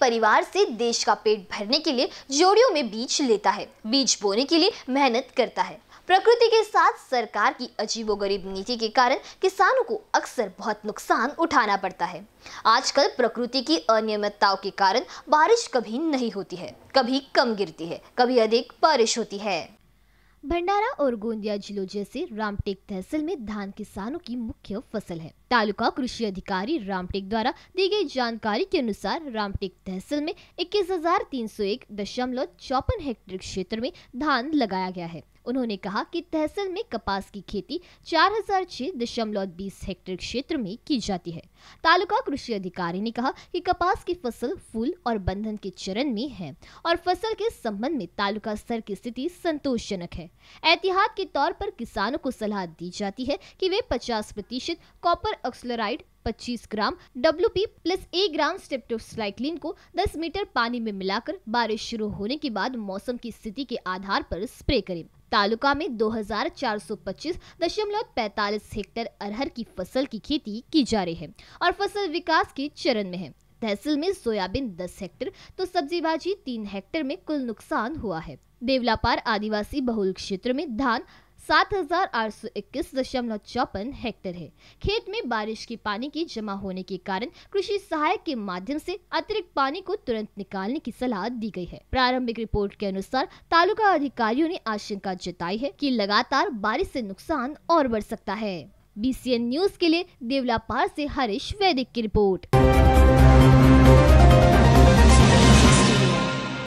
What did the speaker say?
परिवार से देश का पेट भरने के लिए जोड़ियों में बीज लेता है बीज बोने के लिए मेहनत करता है प्रकृति के साथ सरकार की अजीबोगरीब नीति के कारण किसानों को अक्सर बहुत नुकसान उठाना पड़ता है आजकल प्रकृति की अनियमितताओं के कारण बारिश कभी नहीं होती है कभी कम गिरती है कभी अधिक बारिश होती है भंडारा और गोंदिया जिलों जैसे रामटेक तहसील में धान किसानों की मुख्य फसल है तालुका कृषि अधिकारी रामटेक द्वारा दी गई जानकारी के अनुसार रामटेक तहसील में इक्कीस हजार तीन सौ एक दशमलव चौपन हेक्टेयर क्षेत्र में धान लगाया गया है उन्होंने कहा कि तहसील में कपास की खेती चार हजार दशमलव बीस हेक्टेयर क्षेत्र में की जाती है तालुका कृषि अधिकारी ने कहा कि कपास की फसल फूल और बंधन के चरण में है और फसल के संबंध में तालुका स्तर की स्थिति संतोषजनक है एहतियात के तौर पर किसानों को सलाह दी जाती है कि वे 50 प्रतिशत copper oxychloride 25 gram W P plus एक ग्राम स्टेप्टोसाइक्लिन को 10 मीटर पानी में मिलाकर बारिश शुरू होने के बाद मौसम की स्थिति के आधार पर स्प्रे करें तालुका में 2425.45 हेक्टेयर अरहर की फसल की खेती की जा रही है और फसल विकास के चरण में है तहसील में सोयाबीन 10 हेक्टेयर तो सब्जी भाजी तीन हेक्टेयर में कुल नुकसान हुआ है देवलापार आदिवासी बहुल क्षेत्र में धान सात हजार आठ सौ इक्कीस दशमलव चौपन हेक्टेयर है खेत में बारिश के पानी की जमा होने के कारण कृषि सहायक के माध्यम से अतिरिक्त पानी को तुरंत निकालने की सलाह दी गई है प्रारंभिक रिपोर्ट के अनुसार तालुका अधिकारियों ने आशंका जताई है कि लगातार बारिश से नुकसान और बढ़ सकता है बी न्यूज के लिए देवलापार ऐसी हरीश वैदिक की रिपोर्ट